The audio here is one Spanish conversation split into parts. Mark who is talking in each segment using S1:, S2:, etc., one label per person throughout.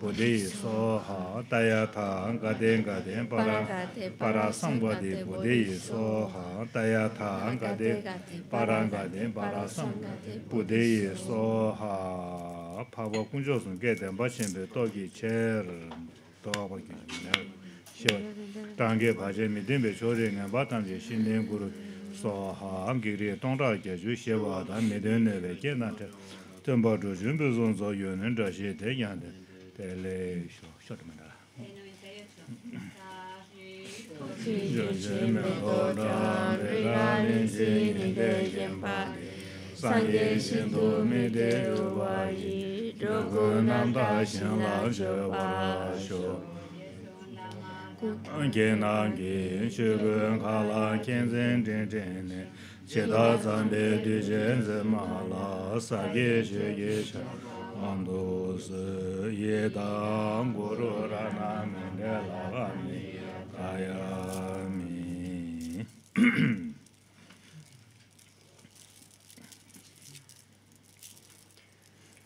S1: bodhi so ha daya tha anga den ga den para para sangwa de bodhi so ha daya tha anga de para anga den para sangwa de bodhi so ha pa wa kun jo sun ge she mi cho je ju she pele shot mena la sāngye shintu mi deru vāyī rūgū nāṁ tāshīṁ lāṁśa ḍāṁ duṣi ye dāṁ guru-rāṁ nāmi nēlāṁ niyāṁ kāyāṁ niyāṁ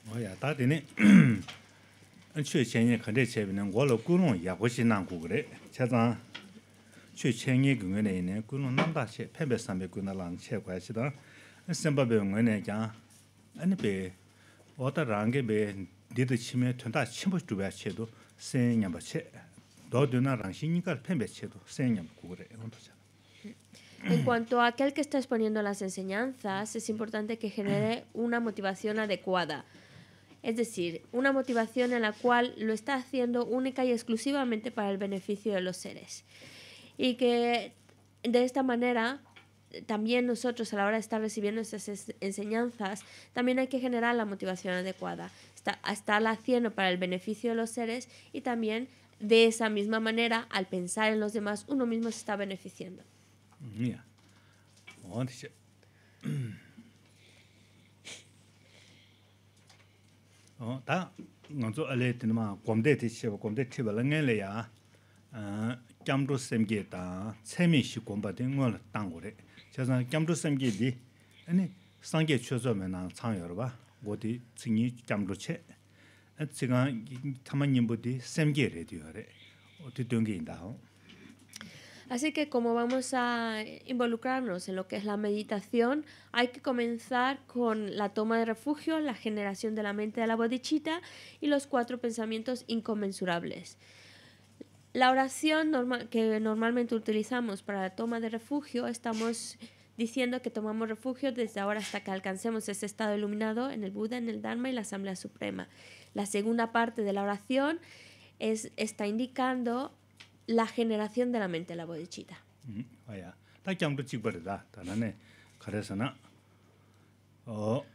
S1: ṅhā yātādi nē āñi chū chaññi khañdi chañbi nēn wāla kūrūṅ yākuśi nāṁ kukurē En
S2: cuanto a aquel que está exponiendo las enseñanzas, es importante que genere una motivación adecuada. Es decir, una motivación en la cual lo está haciendo única y exclusivamente para el beneficio de los seres. Y que de esta manera también nosotros a la hora de estar recibiendo estas enseñanzas, también hay que generar la motivación adecuada, está, estarla haciendo para el beneficio de los seres y también de esa misma manera, al pensar en los demás, uno mismo se está beneficiando.
S1: Así
S2: que como vamos a involucrarnos en lo que es la meditación, hay que comenzar con la toma de refugio, la generación de la mente de la bodichita y los cuatro pensamientos inconmensurables. La oración normal, que normalmente utilizamos para la toma de refugio, estamos diciendo que tomamos refugio desde ahora hasta que alcancemos ese estado iluminado en el Buda, en el Dharma y la Asamblea Suprema. La segunda parte de la oración es, está indicando la generación de la mente, la bodhichita.
S1: Mm-hmm. Oh,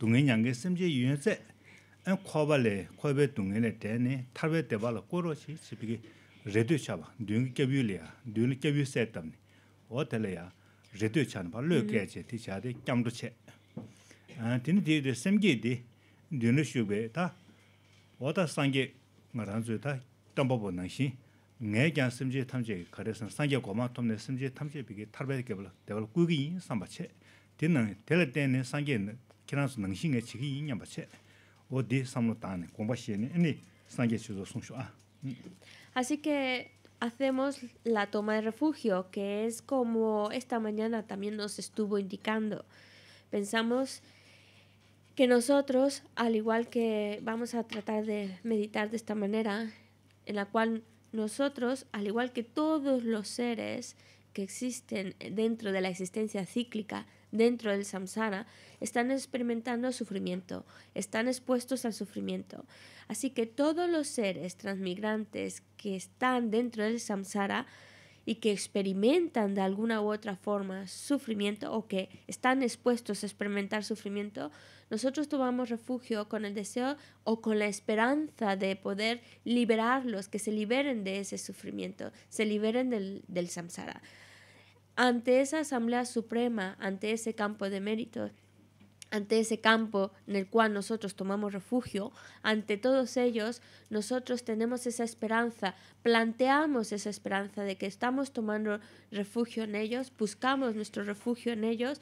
S1: dungi nyangi simji yuwen tse an kwaba le, kwaba dungi le teni tarwe teba la koro chi sipiki redu chaba, dungi kebyu le ya, dungi kebyu se tabni o tala ya redu chanba lo kaya che ti chade kiamdu che tini di di di dungi shubi ta oda sangi tambabu nangshi ngay tamche kare san tomne tamche piki che
S2: Así que hacemos la toma de refugio, que es como esta mañana también nos estuvo indicando. Pensamos que nosotros, al igual que vamos a tratar de meditar de esta manera, en la cual nosotros, al igual que todos los seres que existen dentro de la existencia cíclica, dentro del samsara están experimentando sufrimiento, están expuestos al sufrimiento. Así que todos los seres transmigrantes que están dentro del samsara y que experimentan de alguna u otra forma sufrimiento o que están expuestos a experimentar sufrimiento, nosotros tomamos refugio con el deseo o con la esperanza de poder liberarlos, que se liberen de ese sufrimiento, se liberen del, del samsara ante esa Asamblea Suprema, ante ese campo de méritos, ante ese campo en el cual nosotros tomamos refugio, ante todos ellos, nosotros tenemos esa esperanza, planteamos esa esperanza de que estamos tomando refugio en ellos, buscamos nuestro refugio en ellos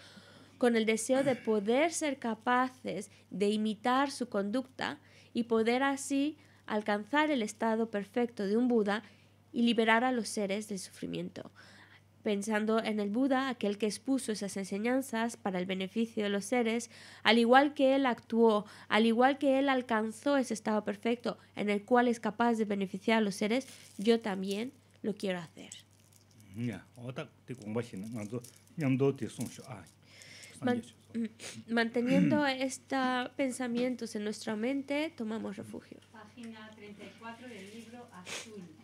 S2: con el deseo de poder ser capaces de imitar su conducta y poder así alcanzar el estado perfecto de un Buda y liberar a los seres del sufrimiento pensando en el Buda, aquel que expuso esas enseñanzas para el beneficio de los seres, al igual que él actuó, al igual que él alcanzó ese estado perfecto en el cual es capaz de beneficiar a los seres, yo también lo quiero hacer. Ah, mm, manteniendo estos pensamientos en nuestra mente, tomamos refugio. Página 34 del libro azul.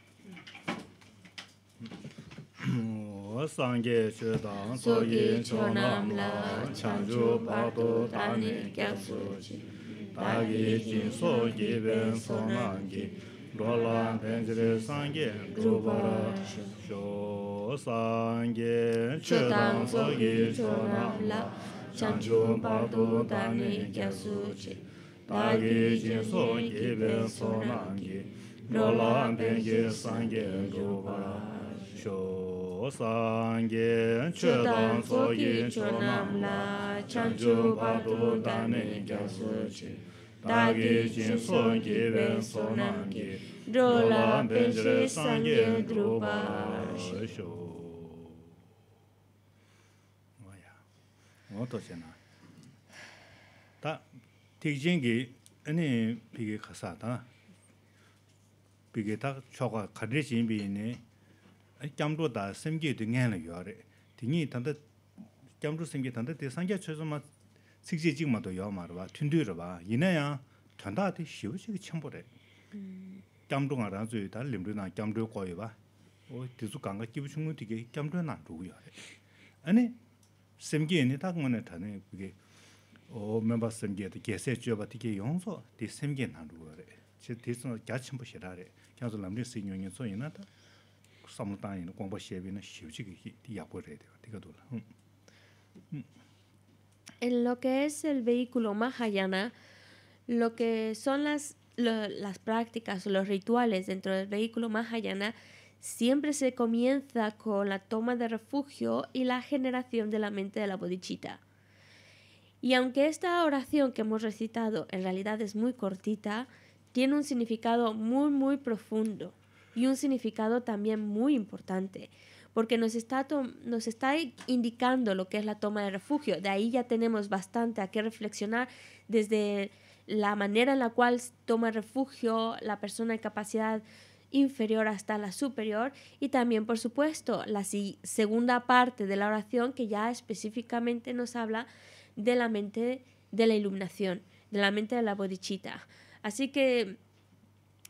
S1: sāṅgye śyodāṅ sōyī chōnāṅ lā chāñjū pātū tāni
S2: kyaśu chī tāgī
S1: jīn sōgī bēn sōnāṅ gī rōlāṅ tēnjirī sāṅgye rūpārā
S2: śyō
S1: sāṅgye śyodāṅ sōyī chōnāṅ
S2: lā chāñjū pātū tāni kyaśu chī tāgī jīn sōgī bēn sōnāṅ
S1: sāngi chū tāng sō kī chū nām
S2: lā chāng chū pā tū tā nē kia sū
S1: chī tā kī chīng sō kī bēng sō nām kī rō yā, tō tā kī tā kiamdru da semgye du 디니 탄다 yuwa re. 탄다 tanda, kiamdru semgye tanda te sangya chozo ma sikze jik ma do yuwa ma rwa, tundu rwa, ina ya tanda ati shivu chiga chenpo re. Kiamdru nga ranzu yu ta limru na kiamdru kwa yuwa, o tizu kanga kibu chungu tige kiamdru na rugu yuwa re. Ani semgye ini ta kuma o memba semgye semgye rugu
S2: En lo que es el vehículo Mahayana, lo que son las, las prácticas, los rituales dentro del vehículo Mahayana, siempre se comienza con la toma de refugio y la generación de la mente de la bodichita. Y aunque esta oración que hemos recitado en realidad es muy cortita, tiene un significado muy muy profundo y un significado también muy importante, porque nos está, nos está indicando lo que es la toma de refugio. De ahí ya tenemos bastante a qué reflexionar desde la manera en la cual toma refugio la persona de capacidad inferior hasta la superior y también por supuesto la segunda parte de la oración que ya específicamente nos habla de la mente de la iluminación, de la mente de la bodichita. Así que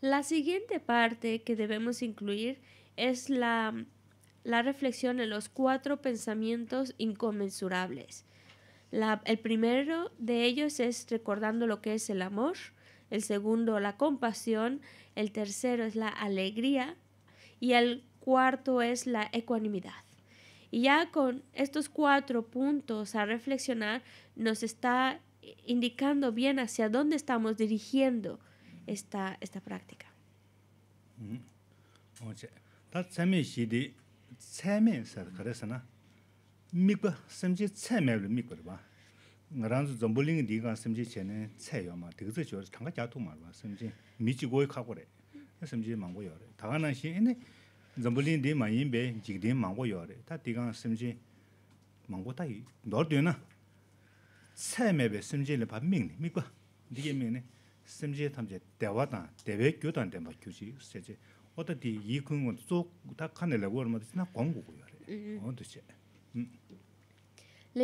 S2: La siguiente parte que debemos incluir es la, la reflexión en los cuatro pensamientos inconmensurables. el primero de ellos es recordando lo que es el amor, el segundo la compasión, el tercero es la alegría y el cuarto es la ecuanimidad. Y ya con estos cuatro puntos a reflexionar, nos está indicando bien hacia dónde estamos dirigiendo esta, práctica le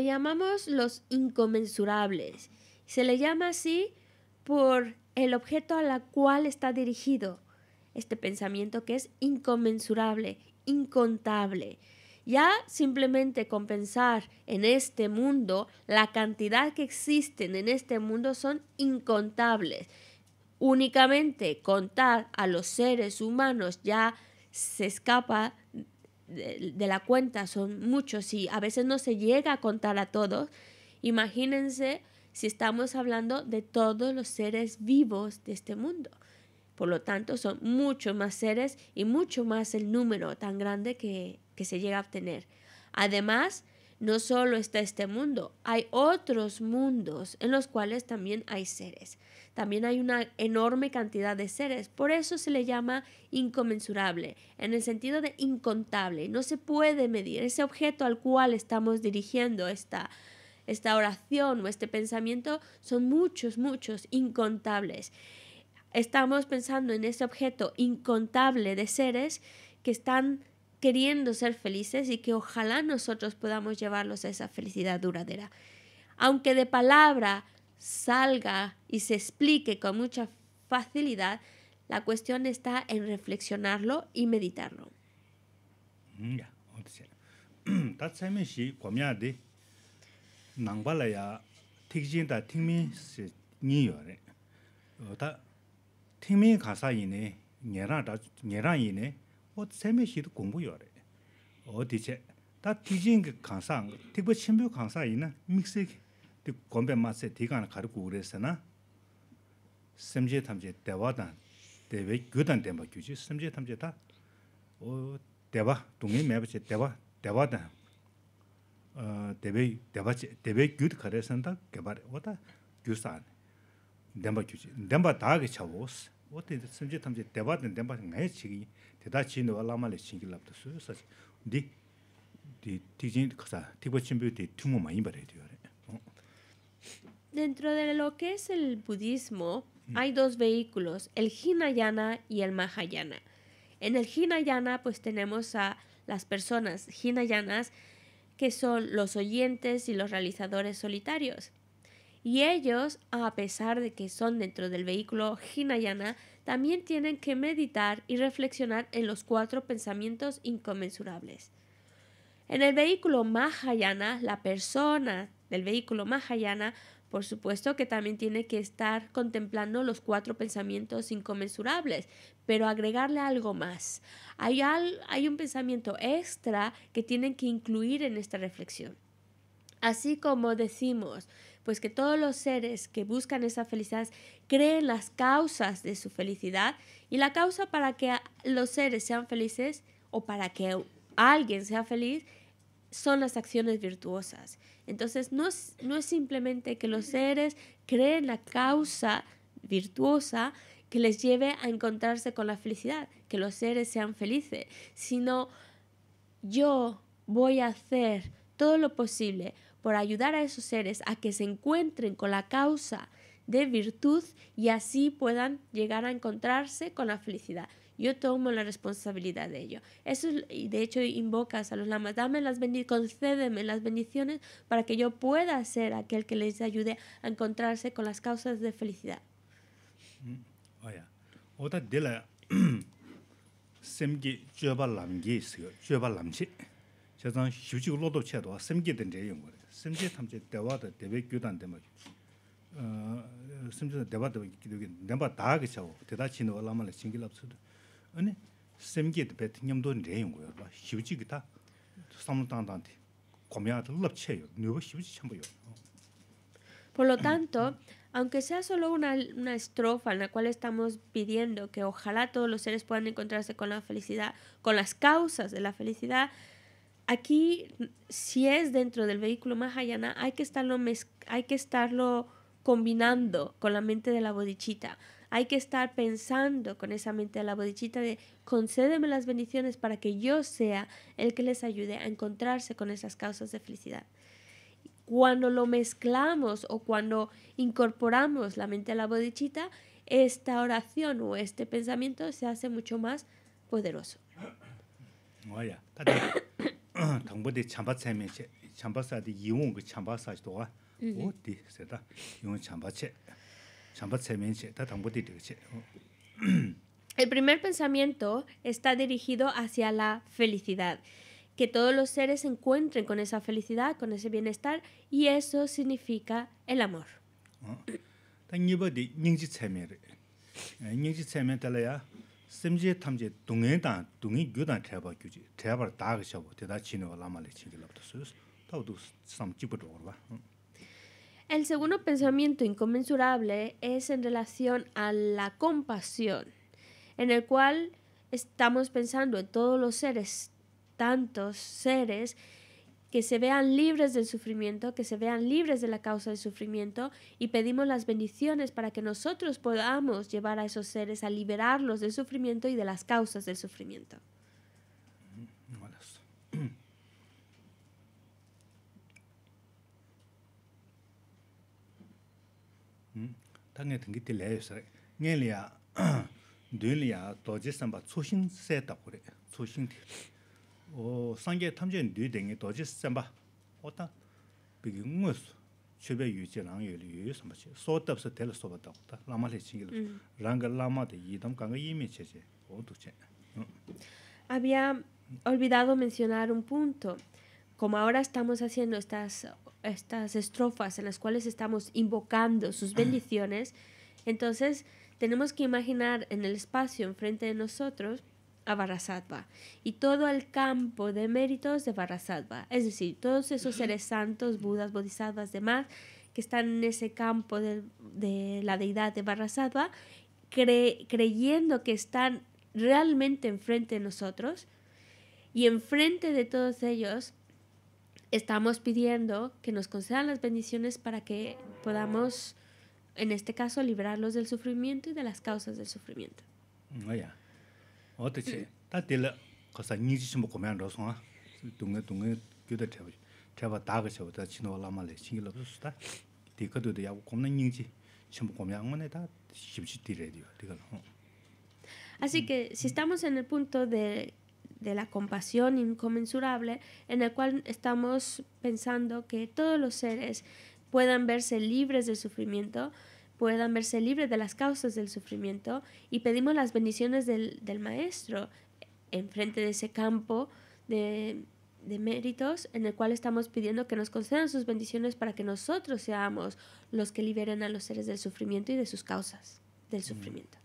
S2: llamamos los inconmensurables se le llama así por el objeto a la cual está dirigido este pensamiento que es inconmensurable, incontable. Ya simplemente compensar en este mundo, la cantidad que existen en este mundo son incontables. Únicamente contar a los seres humanos ya se escapa de, de la cuenta, son muchos y a veces no se llega a contar a todos. Imagínense si estamos hablando de todos los seres vivos de este mundo. Por lo tanto, son muchos más seres y mucho más el número tan grande que, se llega a obtener. Además, no solo está este mundo, hay otros mundos en los cuales también hay seres. También hay una enorme cantidad de seres, por eso se le llama inconmensurable, en el sentido de incontable, no se puede medir ese objeto al cual estamos dirigiendo esta, esta oración o este pensamiento, son muchos, muchos, incontables estamos pensando en ese objeto incontable de seres que están queriendo ser felices y que ojalá nosotros podamos llevarlos a esa felicidad duradera. Aunque de palabra salga y se explique con mucha facilidad, la cuestión está en reflexionarlo y meditarlo.
S1: Mm, 팀이 가사 이네 녀라다 녀라 이네 어 세메 시도 공부 다 디진 그 강사 티브 신부 강사 이나 믹스 디 공배 맛에 디간 가르고 그랬으나 심제 탐제 대화다 대외 교단 대마 규지 심제 탐제 다어 대화 동의 매버체 대화 대화다 어 대외 대화체 대외 교드 가르선다 개발 왔다 규산 Dentro
S2: de lo que es el budismo hay dos vehículos, el Hinayana y el Mahayana. En el Hinayana pues tenemos a las personas Hinayanas que son los oyentes y los realizadores solitarios y ellos, a pesar de que son dentro del vehículo Hinayana, también tienen que meditar y reflexionar en los cuatro pensamientos inconmensurables. En el vehículo Mahayana, la persona del vehículo Mahayana, por supuesto que también tiene que estar contemplando los cuatro pensamientos inconmensurables, pero agregarle algo más. Hay, hay un pensamiento extra que tienen que incluir en esta reflexión. Así como decimos, pues que todos los seres que buscan esa felicidad creen las causas de su felicidad y la causa para que los seres sean felices o para que alguien sea feliz son las acciones virtuosas. Entonces no es, no es simplemente que los seres creen la causa virtuosa que les lleve a encontrarse con la felicidad, que los seres sean felices, sino yo voy a hacer todo lo posible por ayudar a esos seres a que se encuentren con la causa de virtud y así puedan llegar a encontrarse con la felicidad. Yo tomo la responsabilidad de ello. Eso y de hecho invocas a los lamas, dame las concédeme las bendiciones para que yo pueda ser aquel que les ayude a encontrarse con las causas de felicidad.
S1: Mm, oh, de semgi lamgi lodo semgi
S2: por lo tanto, aunque sea solo una, estrofa en la cual estamos pidiendo que ojalá todos los seres puedan encontrarse con la felicidad, con las causas de la felicidad, aquí, si es dentro del vehículo Mahayana, hay que estarlo, hay que estarlo combinando con la mente de la bodichita. Hay que estar pensando con esa mente de la bodichita de concédeme las bendiciones para que yo sea el que les ayude a encontrarse con esas causas de felicidad. Cuando lo mezclamos o cuando incorporamos la mente de la bodichita, esta oración o este pensamiento se hace mucho más poderoso.
S1: Vaya, El
S2: primer pensamiento está dirigido hacia la felicidad, que todos los seres se encuentren con esa felicidad, con ese bienestar, y eso significa el amor. El segundo pensamiento inconmensurable es en relación a la compasión, en el cual estamos pensando en todos los seres, tantos seres que se vean libres del sufrimiento, que se vean libres de la causa del sufrimiento y pedimos las bendiciones para que nosotros podamos llevar a esos seres a liberarlos del sufrimiento y de las causas del sufrimiento. Había olvidado mencionar un punto. Como ahora estamos haciendo estas, estas estrofas en las cuales estamos invocando sus bendiciones, entonces tenemos que imaginar en el espacio enfrente de nosotros a Barasatva y todo el campo de méritos de Barasatva, Es decir, todos esos seres santos, budas, bodhisattvas, demás, que están en ese campo de, la deidad de Barra creyendo que están realmente enfrente de nosotros y enfrente de todos ellos estamos pidiendo que nos concedan las bendiciones para que podamos, en este caso, librarlos del sufrimiento y de las causas del sufrimiento. Así que si estamos en el punto de, de la compasión inconmensurable, en el cual estamos pensando que todos los seres puedan verse libres del sufrimiento, puedan verse libres de las causas del sufrimiento y pedimos las bendiciones del, del Maestro enfrente de ese campo de, méritos en el cual estamos pidiendo que nos concedan sus bendiciones para que nosotros seamos los que liberen a los seres del sufrimiento y de sus causas del mm. sufrimiento.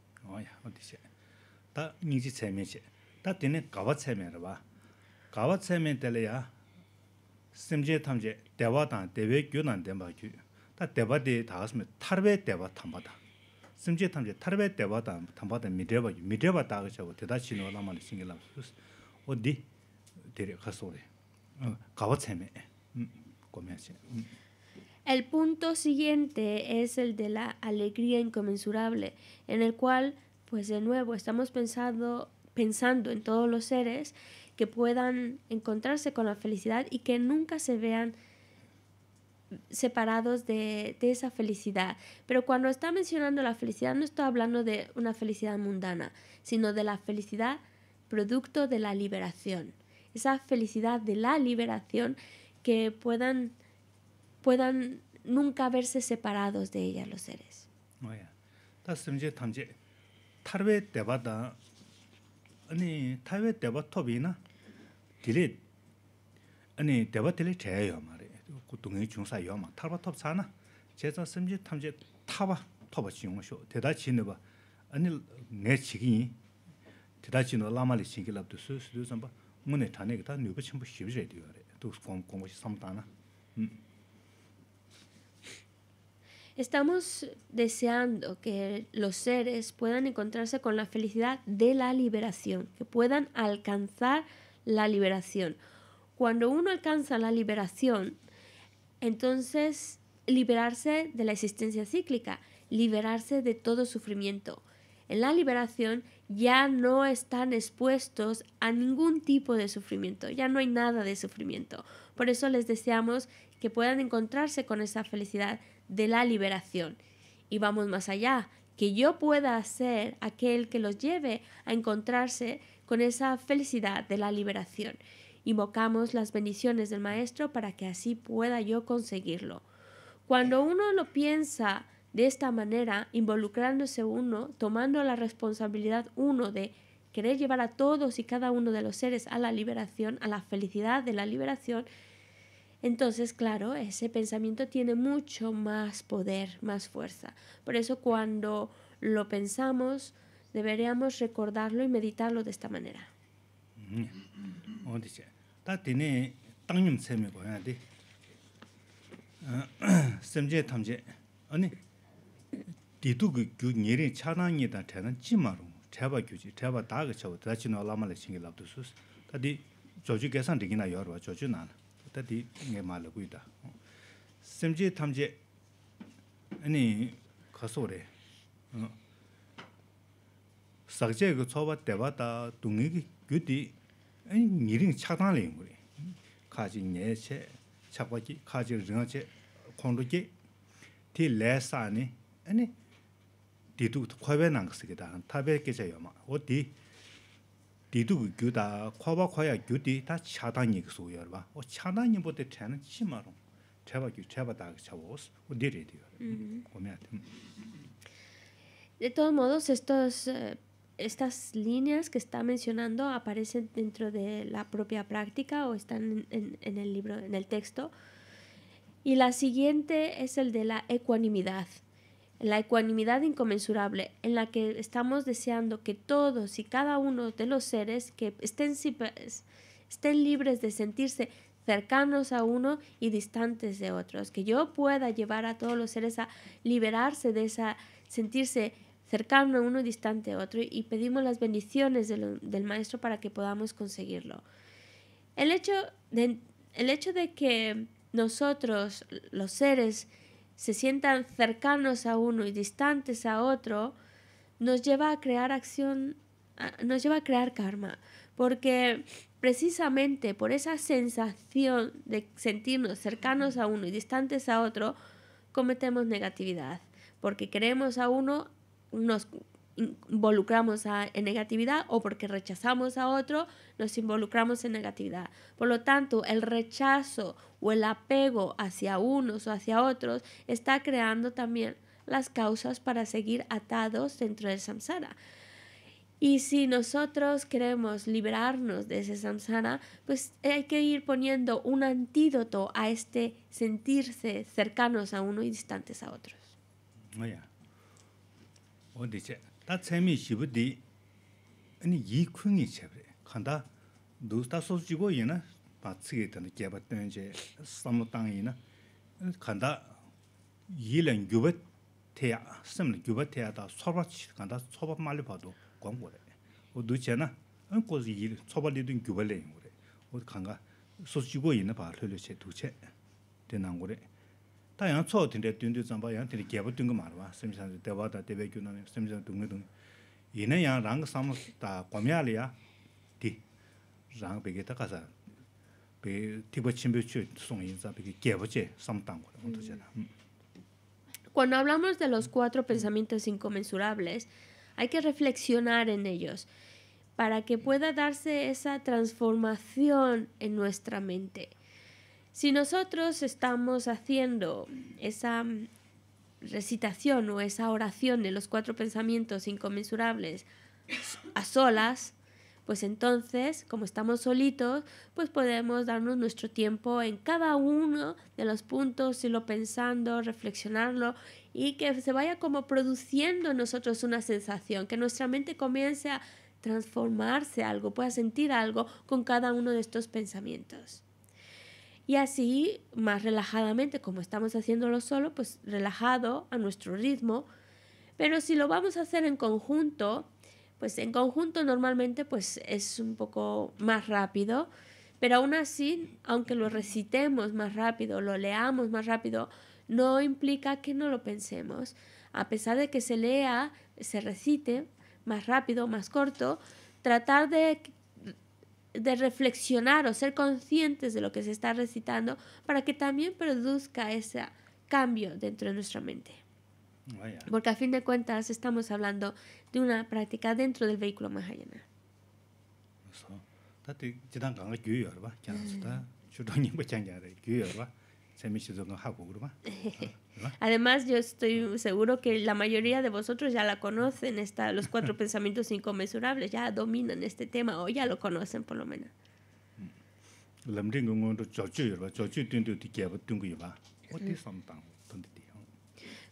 S2: El punto siguiente es el de la alegría inconmensurable, en el cual, pues de nuevo, estamos pensando en todos los seres que puedan encontrarse con la felicidad y que nunca se vean separados de, de, esa felicidad. Pero cuando está mencionando la felicidad, no está hablando de una felicidad mundana, sino de la felicidad producto de la liberación. Esa felicidad de la liberación que puedan, puedan nunca verse separados de ella los seres. Oh, Estamos deseando que los seres puedan encontrarse con la felicidad de la liberación, que puedan alcanzar la liberación. Cuando uno alcanza la liberación, entonces, liberarse de la existencia cíclica, liberarse de todo sufrimiento. En la liberación ya no están expuestos a ningún tipo de sufrimiento, ya no hay nada de sufrimiento. Por eso les deseamos que puedan encontrarse con esa felicidad de la liberación. Y vamos más allá, que yo pueda ser aquel que los lleve a encontrarse con esa felicidad de la liberación. Invocamos las bendiciones del Maestro para que así pueda yo conseguirlo. Cuando uno lo piensa de esta manera, involucrándose uno, tomando la responsabilidad uno de querer llevar a todos y cada uno de los seres a la liberación, a la felicidad de la liberación, entonces, claro, ese pensamiento tiene mucho más poder, más fuerza. Por eso cuando lo pensamos, deberíamos recordarlo y meditarlo de esta manera.
S1: 다 디네 땅님 세메 거야 디 샘제 탐제 아니 디두 그 녀레 차나니다 되는 지마로 태바 규지 태바 다가 저 다치노 라마레 싱길랍도 수스 다디 조지 계산 되기나 여러 조지 난 다디 네 말을 있다 샘제 탐제 아니 가소레 어 sākcāyā 그 tsōpa tēpā tā tūngi kī gyū tī 아니 니링 차단래 그래 가지 내체 차바기 가지 르나체 콘도기 티 레사니 아니 디두 코베 난스기다 타베께서요 제요마 어디 디두 규다 코바 코야 교디 다 차단이 그소요 어 차단이 못에 차는 치마로 제발 좀 제바다 잡아오스 어디래 돼요 고민한테
S2: De todos modos, estos estas líneas que está mencionando aparecen dentro de la propia práctica o están en, el libro, en el texto. Y la siguiente es el de la ecuanimidad, la ecuanimidad inconmensurable, en la que estamos deseando que todos y cada uno de los seres que estén, estén libres de sentirse cercanos a uno y distantes de otros, que yo pueda llevar a todos los seres a liberarse de esa, sentirse cercano a uno y distante a otro, y pedimos las bendiciones del Maestro para que podamos conseguirlo. El hecho de, el hecho de que nosotros, los seres, se sientan cercanos a uno y distantes a otro, nos lleva a crear acción, nos lleva a crear karma, porque precisamente por esa sensación de sentirnos cercanos a uno y distantes a otro, cometemos negatividad, porque creemos a uno nos involucramos en negatividad o porque rechazamos a otro, nos involucramos en negatividad. Por lo tanto, el rechazo o el apego hacia unos o hacia otros está creando también las causas para seguir atados dentro del samsara. Y si nosotros queremos liberarnos de ese samsara, pues hay que ir poniendo un antídoto a este sentirse cercanos a uno y distantes a otros.
S1: Oh, 어디 이제 다 재미 싶디 아니 이 쿵이 잡래 간다 누스타 소지고 이나 바츠게 되는 게 봤던 이제 삼당이나 간다 이런 교배 태야 섬는 교배 태야다 간다 봐도 광고래 어 누체나 응고지 이 소바리든 교배래 그래 어 간가 소지고 바 두체 되는 거래 tā yāng tsō tīndē tīndē tsāmbā yāng tīndē gyēpa tīngu mārwa, sēmī sāndē dēwā tā dēbē gyū nāni, sēmī sāndē tīngu tīngu. Yīnā yāng rāng sāma tā guamyā lī yā, tī, rāng bēgē tā kāsā, bē tīpa chīmbē chū sōng yīn sā bēgē gyēpa chē sāma tāngu rā, wāntō chē rā.
S2: Cuando hablamos de los cuatro pensamientos inconmensurables, hay que reflexionar en ellos para que pueda darse esa transformación en nuestra mente. Si nosotros estamos haciendo esa mm, recitación o esa oración de los cuatro pensamientos inconmensurables a solas, pues entonces, como estamos solitos, pues podemos darnos nuestro tiempo en cada uno de los puntos, lo pensando, reflexionarlo y que se vaya como produciendo en nosotros una sensación, que nuestra mente comience a transformarse algo, pueda sentir algo con cada uno de estos pensamientos. Y así, más relajadamente, como estamos haciéndolo solo, pues relajado a nuestro ritmo. Pero si lo vamos a hacer en conjunto, pues en conjunto normalmente pues es un poco más rápido. Pero aún así, aunque lo recitemos más rápido, lo leamos más rápido, no implica que no lo pensemos. A pesar de que se lea, se recite más rápido, más corto, tratar de de reflexionar o ser conscientes de lo que se está recitando para que también produzca ese cambio dentro de nuestra mente. Porque a fin de cuentas estamos hablando de una práctica dentro del vehículo Mahayana. Además, yo estoy seguro que la mayoría de vosotros ya la conocen, está, los cuatro pensamientos inconmensurables, ya dominan este tema o ya lo conocen por lo menos.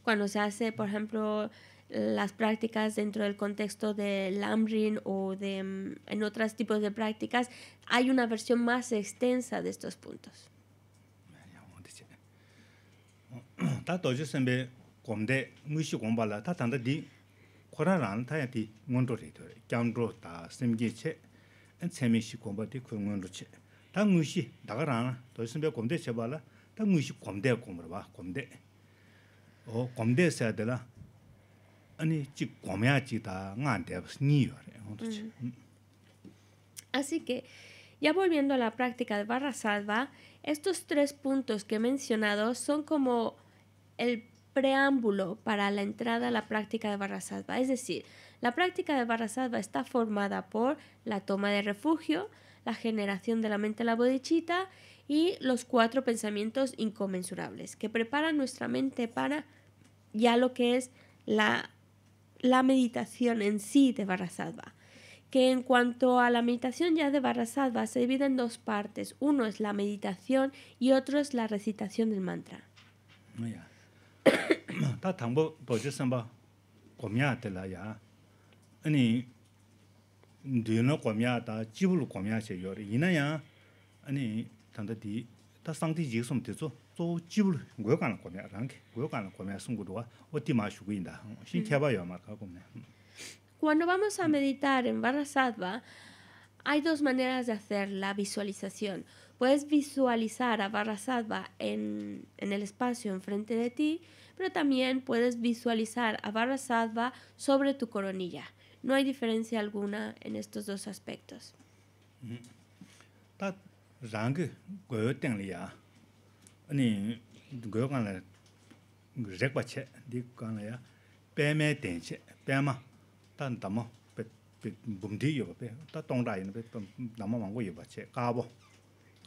S2: Cuando se hace, por ejemplo, las prácticas dentro del contexto de Lamrin o de, mm, en otros tipos de prácticas, hay una versión más extensa de estos puntos.
S1: tā tōjī sēmbē gōmdē ngūshī gōmbā lā tā tāndā dī khurā rān tā yā dī ngōn rō rī tō rī gyāng rō tā sēmgī chē ān cēmī shī gōmbā dī khur ngōn rō o gōmdē sē dā lā ān jī gōmyā jī tā ngā dē
S2: Así que, ya volviendo a la práctica de Barra Salva, estos tres puntos que he mencionado son como el preámbulo para la entrada a la práctica de barra Es decir, la práctica de barra está formada por la toma de refugio, la generación de la mente la bodichita y los cuatro pensamientos inconmensurables que preparan nuestra mente para ya lo que es la, la meditación en sí de barra Que en cuanto a la meditación ya de barra se divide en dos partes. Uno es la meditación y otro es la recitación del mantra.
S1: 다 당보 도주선 봐. 고미아텔아야. 아니 뉘노 고미아다 지불 고미아세 요리 이나야. 아니 단다디 다 상디 지숨 되죠. 조 지불 고요관 고미아랑게. 고요관 고미아 숨고도와 어디 마시고 있다. 봐요. 말까 고미아.
S2: Cuando vamos a meditar en Barra Sadva hay dos maneras de hacer la visualización. Puedes visualizar a Barra en, el espacio enfrente de ti, pero también puedes visualizar a Barra sobre tu coronilla. No hay diferencia alguna en estos dos aspectos.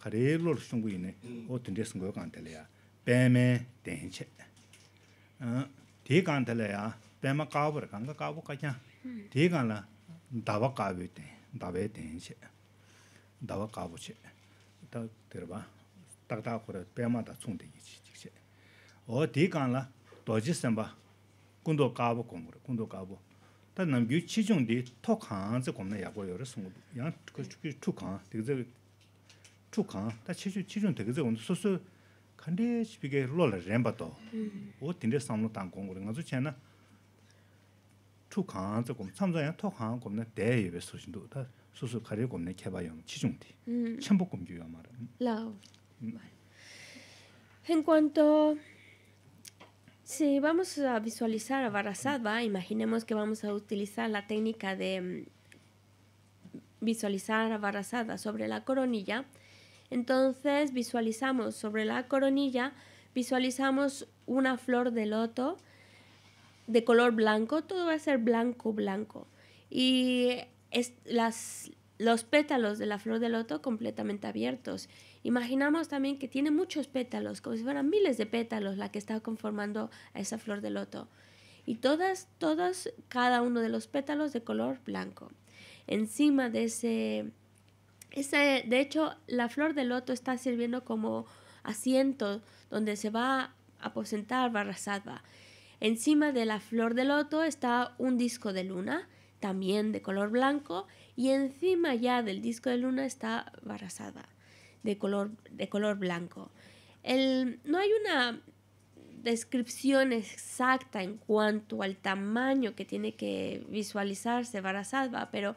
S1: karelo lo shungu ine mm. o tundes ngoyo kaantele ya peme tenche. Ah, ti kaantele ya pema kaabu ra kaanga kaabu kacha, mm. kaanla dawa kaabu tenche, dawa kaabu che. Ta tirba, kura pema da tsungde O ti kaanla doji semba kundo kaabu kongura, Ta namgyu chi to kumna En
S2: cuanto Si vamos a visualizar a imaginemos que vamos a utilizar la técnica de mm, visualizar a sobre la coronilla. Entonces visualizamos sobre la coronilla, visualizamos una flor de loto de color blanco, todo va a ser blanco, blanco. Y es, las, los pétalos de la flor de loto completamente abiertos. Imaginamos también que tiene muchos pétalos, como si fueran miles de pétalos la que está conformando a esa flor de loto. Y todas, todas, cada uno de los pétalos de color blanco. Encima de ese de hecho, la flor de loto está sirviendo como asiento donde se va a aposentar Barrasadva. Encima de la flor de loto está un disco de luna, también de color blanco, y encima ya del disco de luna está Barrasadva, de color, de color blanco. no hay una descripción exacta en cuanto al tamaño que tiene que visualizarse Barrasadva, pero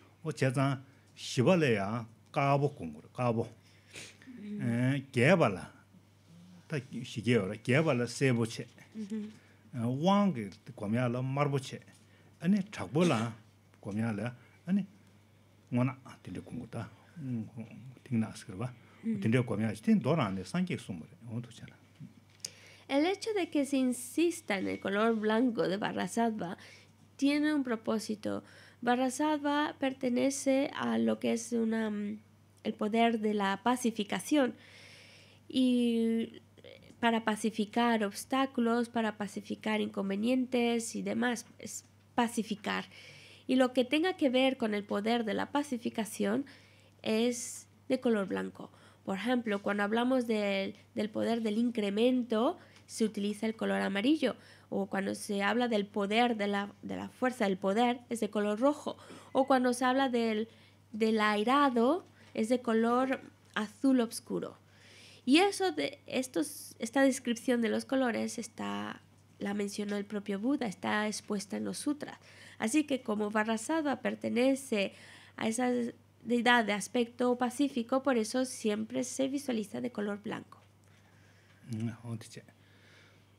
S1: El hecho
S2: de que se insista en el color blanco de Barra tiene un propósito, Barrasadva pertenece a lo que es mm, el poder de la pacificación y para pacificar obstáculos, para pacificar inconvenientes y demás, es pacificar. Y lo que tenga que ver con el poder de la pacificación es de color blanco. Por ejemplo, cuando hablamos del poder del incremento, se utiliza el color amarillo. O cuando se habla del poder, de la, fuerza del poder, es de color rojo. O cuando se habla del, del airado, es de color azul oscuro. Y eso de estos, esta descripción de los colores está, la mencionó el propio Buda, está expuesta en los sutras. Así que como barrasada pertenece a esa deidad de aspecto pacífico, por eso siempre se visualiza de color blanco.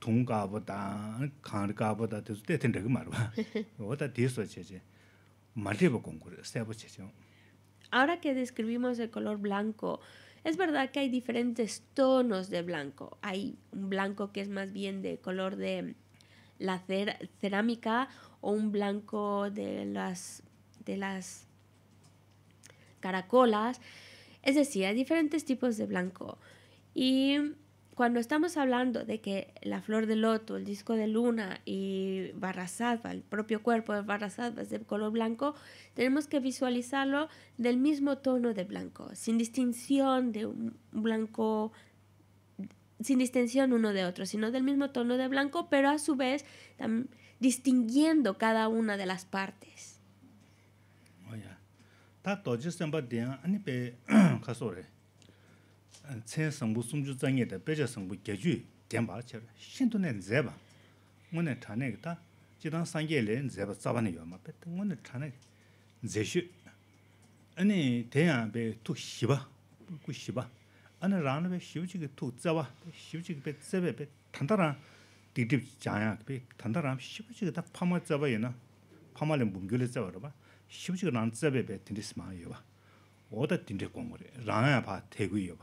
S2: Ahora que describimos el color blanco, es verdad que hay diferentes tonos de blanco. Hay un blanco que es más bien de color de la cerámica o un blanco de las de las caracolas. Es decir, hay diferentes tipos de blanco. Y cuando estamos hablando de que la flor de loto, el disco de luna y Barrasadva, el propio cuerpo de Barrasadva es de color blanco, tenemos que visualizarlo del mismo tono de blanco, sin distinción de un blanco sin distinción uno de otro, sino del mismo tono de blanco, pero a su vez distinguiendo cada una de las partes.
S1: tsé sāngbú 주장에 tsāngyé tā pēchā sāngbú gyachū gyāmbā chabrā, shintu nē nzē bā. Ngō nē tā nē kī tā, jī tāng sāngyé lē nzē bā tsa bā nē yuwa mā pē, ngō nē tā nē kī nzē shū. Anī tē yā bē tū xī bā, gu xī bā. 봐 rā nā bē xīw chī kī tū tsa bā, xīw chī kī bē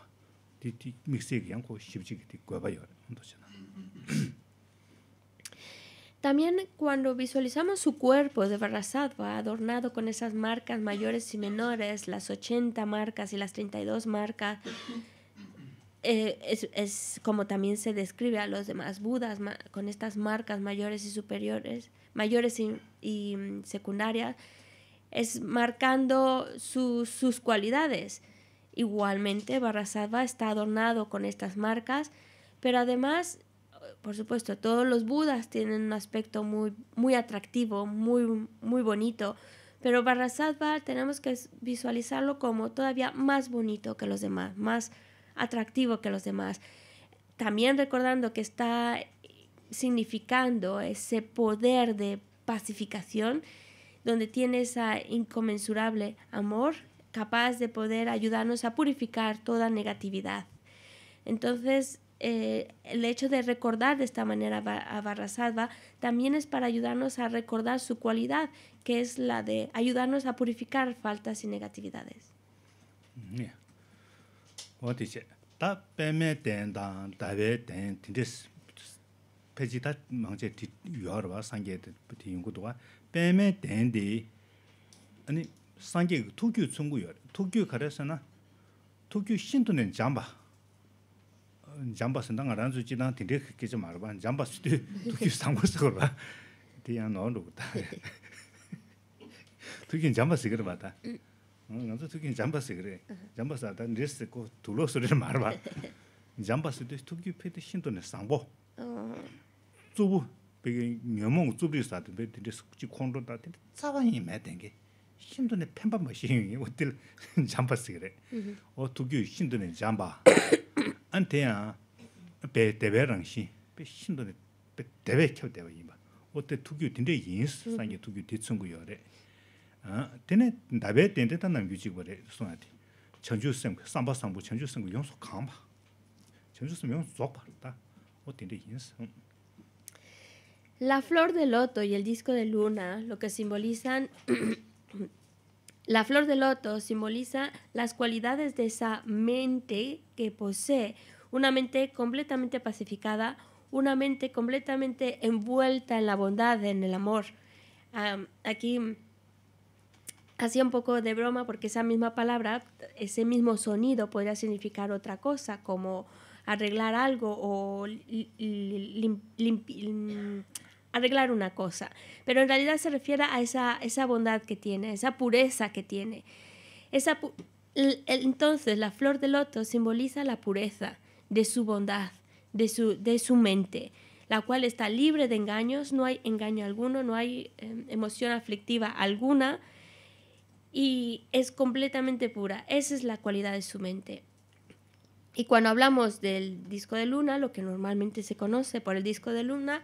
S2: También cuando visualizamos su cuerpo de va adornado con esas marcas mayores y menores, las 80 marcas y las 32 marcas, eh, es, como también se describe a los demás Budas con estas marcas mayores y superiores, mayores y, mm, secundarias, es marcando sus cualidades. Igualmente, Sadva está adornado con estas marcas, pero además, por supuesto, todos los Budas tienen un aspecto muy, muy atractivo, muy, muy bonito, pero Sadva tenemos que visualizarlo como todavía más bonito que los demás, más atractivo que los demás. También recordando que está significando ese poder de pacificación, donde tiene esa inconmensurable amor capaz de poder ayudarnos a purificar toda negatividad. Entonces, eh, el hecho de recordar de esta manera a Salva, también es para ayudarnos a recordar su cualidad, que es la de ayudarnos a purificar faltas y negatividades.
S1: 상계 kī tūkyū tsūngu 가레사나 tūkyū kārē 잠바. na tūkyū shintū nēn jāmbā jāmbā sā na ngā rāñzū jī nāng tīndē 대야 kēchā mā rā bā, jāmbā 응. tū tūkyū sāngbō 그래. kō rā 리스고 yā nō rō kō tā tūkyū jāmbā sā kī rā bā tā ngā rā tūkyū jāmbā sā kī rā 매된 게. 신도네 템바 머신이 어딜 잠바스 그래. 어 두규 신도네 잠바. 안테야 배 대배랑시 배 신도네 배 대배 켜 대배 이마. 어때 두규 딘데 인스 상에 두규 대충고 요래. 아, 되네 나베 된데 단남 규직 버래. 소나디. 전주쌤 삼바 삼부 전주쌤 용서 감 봐. 전주쌤 용서 쏙 봤다. 인스.
S2: La flor de loto y el disco de luna, lo que simbolizan La flor de loto simboliza las cualidades de esa mente que posee, una mente completamente pacificada, una mente completamente envuelta en la bondad, en el amor. aquí hacía un poco de broma porque esa misma palabra, ese mismo sonido podría significar otra cosa, como arreglar algo o limpiar arreglar una cosa, pero en realidad se refiere a esa, bondad que tiene, esa pureza que tiene. Entonces, la flor de loto simboliza la pureza de su bondad, de su, de su mente, la cual está libre de engaños, no hay engaño alguno, no hay em, emoción aflictiva alguna y es completamente pura. Esa es la cualidad de su mente. Y cuando hablamos del disco de luna, lo que normalmente se conoce por el disco de luna,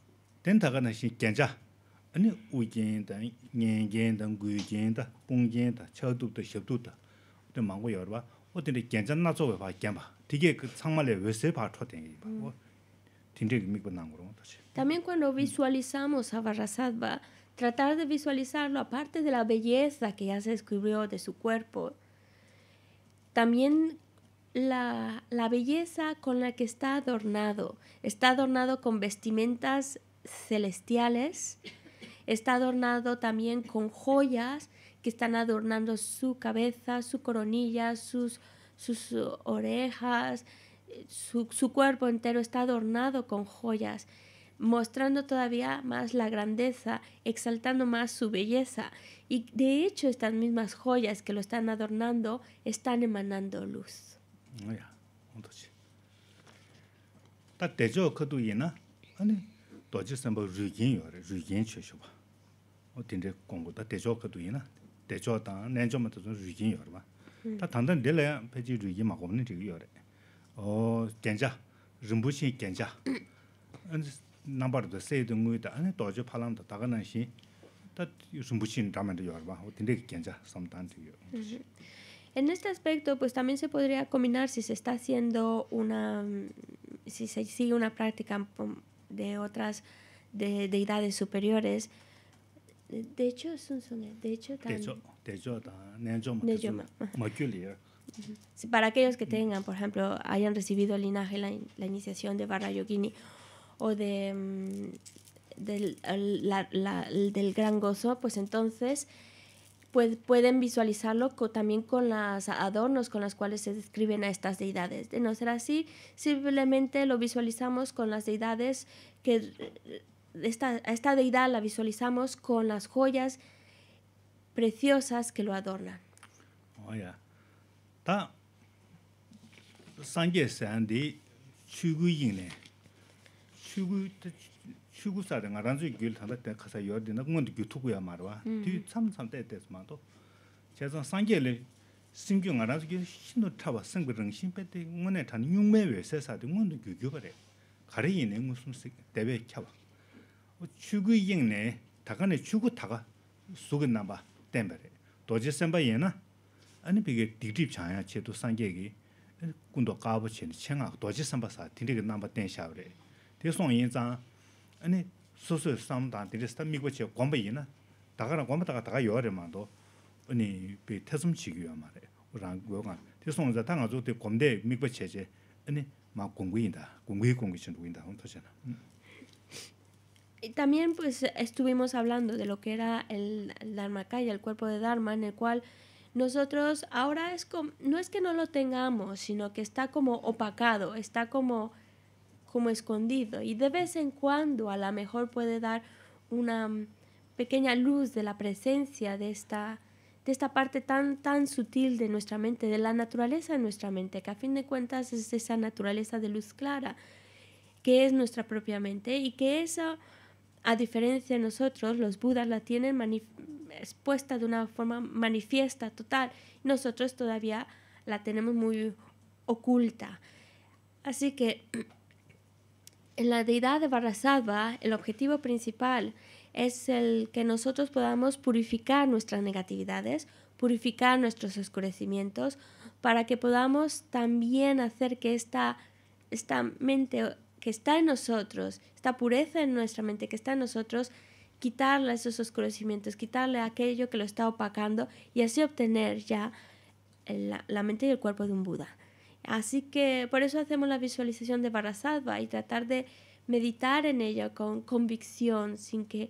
S2: También cuando mm. visualizamos a Barrasadva, tratar de visualizarlo, aparte de la belleza que ya se describió de su cuerpo, también la, la belleza con la que está adornado. Está adornado con vestimentas celestiales. Está adornado también con joyas que están adornando su cabeza, su coronilla, sus, sus orejas, su, cuerpo entero está adornado con joyas, mostrando todavía más la grandeza, exaltando más su belleza. Y de hecho estas mismas joyas que lo están adornando están emanando luz. En este aspecto, pues también se podría combinar si se está haciendo una, si se sigue una práctica um, de otras de, deidades superiores. De hecho, De hecho, Para aquellos que mm. tengan, por ejemplo, hayan recibido el linaje, la, la iniciación de Barra Yogini o de, mm, del, la, del gran gozo, pues entonces pues, pueden visualizarlo también con los adornos con los cuales se describen a estas deidades. De no ser así, simplemente lo visualizamos con las deidades que esta, esta deidad la visualizamos con las joyas preciosas que lo adornan.
S1: Oh, 추구사데 나란주 길 탄다 때 가서 여드나 공원도 유튜브야 말와 뒤 참참 때 때스마도 제가 상계를 신경 알아서 그 신도 타봐 생글은 신배대 문에 단 육매 외세사도 문도 교교발에 버려 내 무슨 대배 켜봐 추구 이행네 다간에 추구 타가 속은나 봐 땜벌에 도지 선바 예나 아니 비게 디디 자야 제도 상계기 군도 까부친 생각 도지 선바사 디디 남바 땡샤브레 대송 인장
S2: Y también pues estuvimos hablando de lo que era el, el Dharmakaya, el cuerpo de Dharma, en el cual nosotros ahora es no es que no lo tengamos, sino que está como opacado, está como como escondido y de vez en cuando a lo mejor puede dar una mm, pequeña luz de la presencia de esta, de esta parte tan, tan sutil de nuestra mente, de la naturaleza de nuestra mente, que a fin de cuentas es esa naturaleza de luz clara que es nuestra propia mente y que eso a diferencia de nosotros, los budas la tienen expuesta de una forma manifiesta, total, nosotros todavía la tenemos muy oculta. Así que en la deidad de Varasava, el objetivo principal es el que nosotros podamos purificar nuestras negatividades, purificar nuestros oscurecimientos, para que podamos también hacer que esta, esta mente que está en nosotros, esta pureza en nuestra mente que está en nosotros, quitarle esos oscurecimientos, quitarle aquello que lo está opacando y así obtener ya la mente y el cuerpo de un Buda. Así que por eso hacemos la visualización de barasadva y tratar de meditar en ella con convicción, sin que,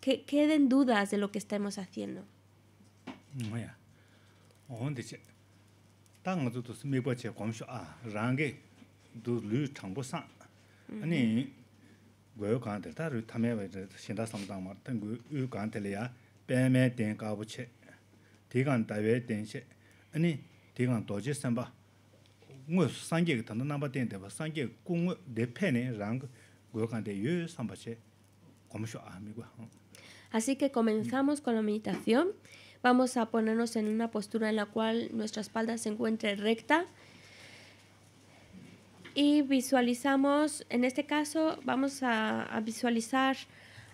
S2: que queden dudas de lo que estamos haciendo. Así que comenzamos con la meditación. Vamos a ponernos en una postura en la cual nuestra espalda se encuentre recta y visualizamos, en este caso vamos a, visualizar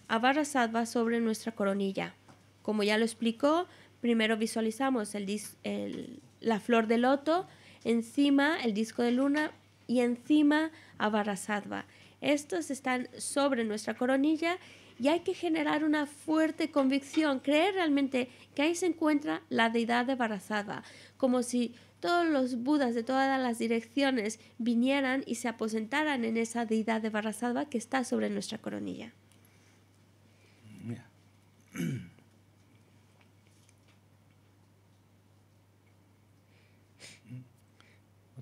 S2: a Barra sobre nuestra coronilla. Como ya lo explicó, primero visualizamos el, el la Flor de Loto, encima el disco de luna y encima abarasadva Estos están sobre nuestra coronilla y hay que generar una fuerte convicción, creer realmente que ahí se encuentra la deidad de como si todos los budas de todas las direcciones vinieran y se aposentaran en esa deidad de Abarasadva que está sobre nuestra coronilla.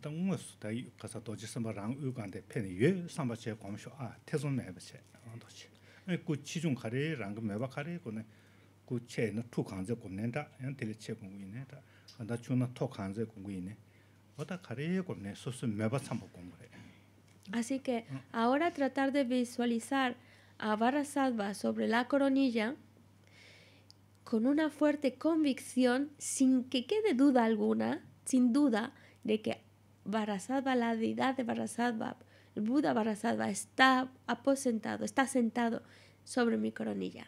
S1: tā ngō sū tā yu kāsā tō jī sāmbā rāng yu gāndē pēne yu sāmbā chē kōm shō ā tē sōn mē bā chē ā tō chē kū chī chūng kārē rāng mē bā kārē kō nē kū chē nā tū kāngzē kōm nē tā yā tē lē chē kōm gu yu nē tā kā
S2: Así que ahora tratar de visualizar a Barra Salva sobre la coronilla con una fuerte convicción sin que quede duda alguna, sin duda de que Barasadva, la deidad de Barasadva, el Buda Barasadva, está aposentado, está sentado sobre mi coronilla.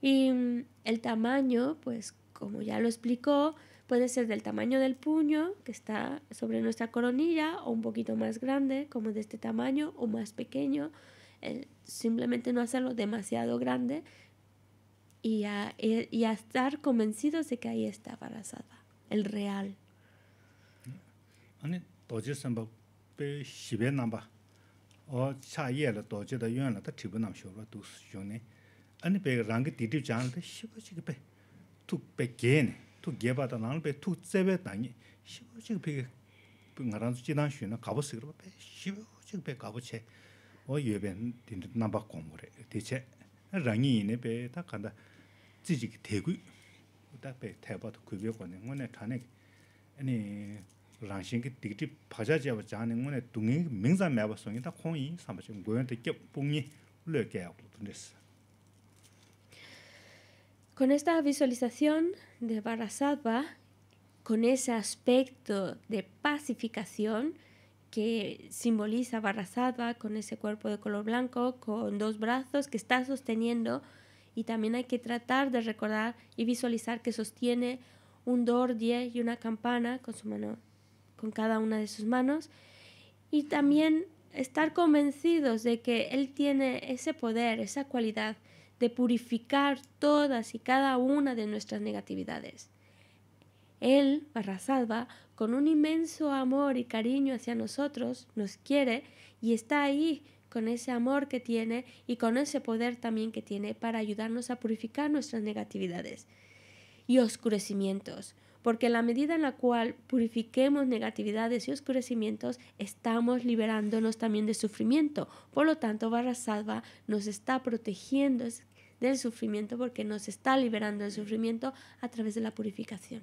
S2: Y mm, el tamaño, pues como ya lo explicó, puede ser del tamaño del puño que está sobre nuestra coronilla o un poquito más grande, como de este tamaño, o más pequeño. simplemente no hacerlo demasiado grande y a, estar convencidos de que ahí está Barasadva, el real.
S1: 아니 도지 선박 배 시배 남바 어 차예를 도지 더 유연을 더 티브 남쇼로 두 수준에 아니 배 랑기 디디 장한테 시고지 배 투배 겐 투게바다 나는 투세베 당이 시고지 배 나란 수지난 쉬는 가보스 배 시고지 배 가보체 어 예변 딘데 남바 공물에 대체 랑이 이네 배다 간다 지지 대구 딱배 대바도 구비고는 오늘 전에 아니 Con
S2: esta visualización de Barasattva, con ese aspecto de pacificación que simboliza Barasattva con ese cuerpo de color blanco, con dos brazos que está sosteniendo, y también hay que tratar de recordar y visualizar que sostiene un dordie y una campana con su mano con cada una de sus manos y también estar convencidos de que Él tiene ese poder, esa cualidad de purificar todas y cada una de nuestras negatividades. Él, barra salva, con un inmenso amor y cariño hacia nosotros, nos quiere y está ahí con ese amor que tiene y con ese poder también que tiene para ayudarnos a purificar nuestras negatividades y oscurecimientos, porque en la medida en la cual purifiquemos negatividades y oscurecimientos, estamos liberándonos también de sufrimiento. Por lo tanto, Barra Salva nos está protegiendo del sufrimiento porque nos está liberando del sufrimiento a través de la purificación.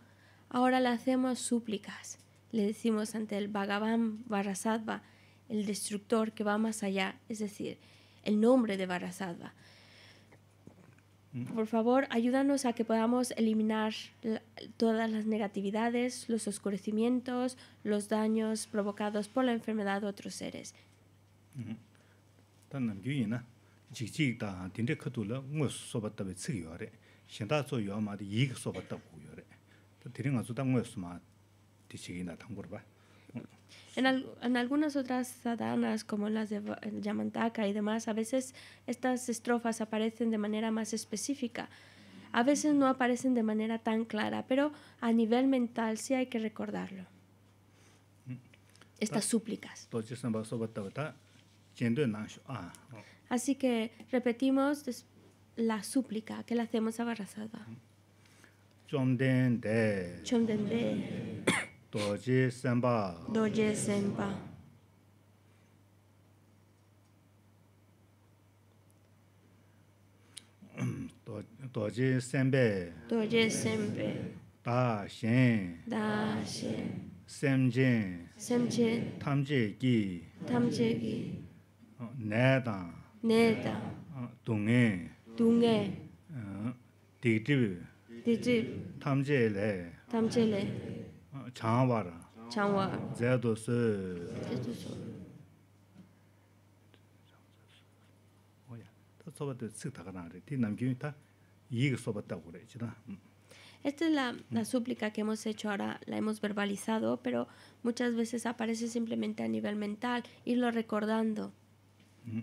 S2: Ahora le hacemos súplicas. Le decimos ante el Bhagavan Varasattva, el destructor que va más allá, es decir, el nombre de Varasattva. Mm. Por favor, ayúdanos a que podamos eliminar todas las negatividades, los oscurecimientos, los daños provocados por la enfermedad de otros seres. Mm-hmm en, en, algunas otras sadanas, como las de Yamantaka y demás, a veces estas estrofas aparecen de manera más específica. A veces no aparecen de manera tan clara, pero a nivel mental sí hay que recordarlo. Estas súplicas. Así que repetimos la súplica que le hacemos a Barrasada.
S1: 좀 된데 좀 된데 도지 센빠
S2: 도지 센빠
S1: 또 또지 센베
S2: 도지 센베
S1: 다신 다신 샘진
S2: 샘진
S1: 다음 제기 다음
S2: 제기
S1: 어 네다 네다 어 동에
S2: 동에 어 Esta es la, súplica que hemos hecho ahora, la hemos verbalizado, pero muchas veces aparece simplemente a nivel mental, irlo recordando. Mm.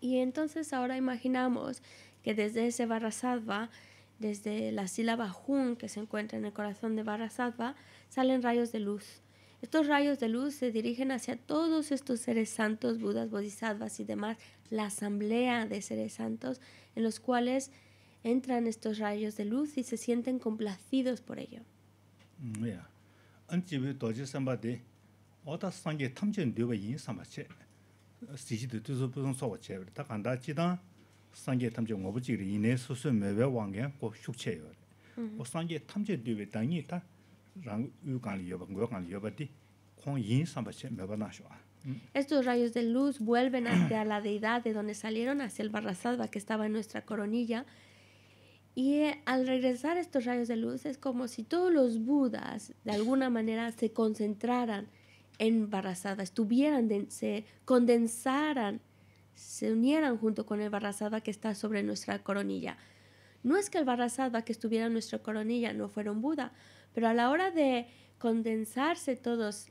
S2: Y entonces ahora imaginamos que desde ese Barrasadva, desde la sílaba Jun que se encuentra en el corazón de Barrasadva, salen rayos de luz. Estos rayos de luz se dirigen hacia todos estos seres santos, budas, bodhisattvas y demás, la asamblea de seres santos en los cuales entran estos rayos de luz y se sienten complacidos por ello. Mm, estos rayos de luz vuelven hacia la deidad de donde salieron, hacia el barrazada que estaba en nuestra coronilla. Y eh, al regresar estos rayos de luz es como si todos los budas de alguna manera se concentraran en Barrasada, estuvieran, se condensaran, se unieran junto con el Barrasada que está sobre nuestra coronilla. No es que el Barrasada que estuviera en nuestra coronilla no fuera un Buda, pero a la hora de condensarse todos